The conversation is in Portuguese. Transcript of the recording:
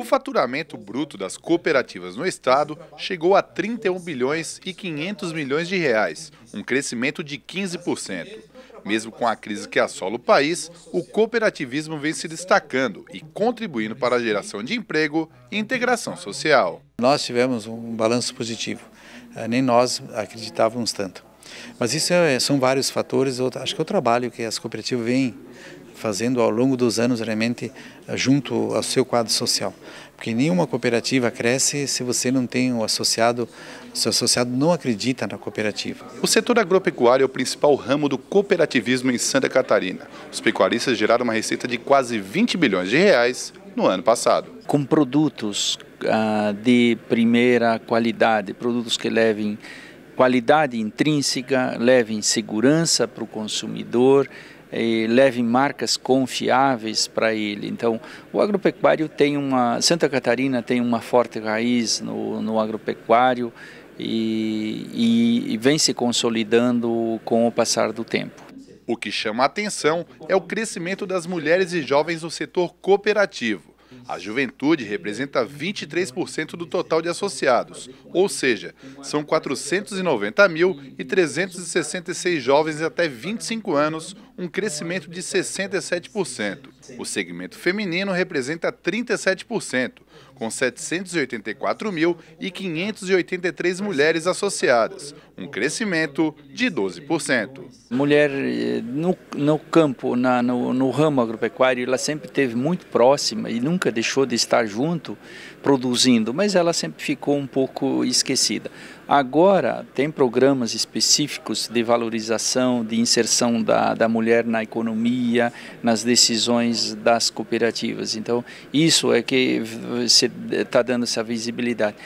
O faturamento bruto das cooperativas no estado chegou a 31 bilhões e 500 milhões de reais, um crescimento de 15%. Mesmo com a crise que assola o país, o cooperativismo vem se destacando e contribuindo para a geração de emprego e integração social. Nós tivemos um balanço positivo, eh, nem nós acreditávamos tanto. Mas isso é, são vários fatores, acho que é o trabalho que as cooperativas vêm fazendo ao longo dos anos realmente eh, junto ao seu quadro social. Porque nenhuma cooperativa cresce se você não tem o associado, se o associado não acredita na cooperativa. O setor agropecuário é o principal ramo do cooperativismo em Santa Catarina. Os pecuaristas geraram uma receita de quase 20 bilhões de reais no ano passado. Com produtos ah, de primeira qualidade, produtos que levem qualidade intrínseca, levem segurança para o consumidor, e levem marcas confiáveis para ele. Então, o agropecuário tem uma. Santa Catarina tem uma forte raiz no, no agropecuário e, e, e vem se consolidando com o passar do tempo. O que chama a atenção é o crescimento das mulheres e jovens no setor cooperativo. A juventude representa 23% do total de associados, ou seja, são 490.366 jovens até 25 anos, um crescimento de 67%. O segmento feminino representa 37%, com 784.583 mulheres associadas, um crescimento de 12%. Mulher eh, no, no campo, na, no, no ramo agropecuário, ela sempre esteve muito próxima e nunca deixou de estar junto produzindo, mas ela sempre ficou um pouco esquecida. Agora, tem programas específicos de valorização, de inserção da, da mulher na economia, nas decisões das cooperativas. Então, isso é que está eh, dando essa visibilidade.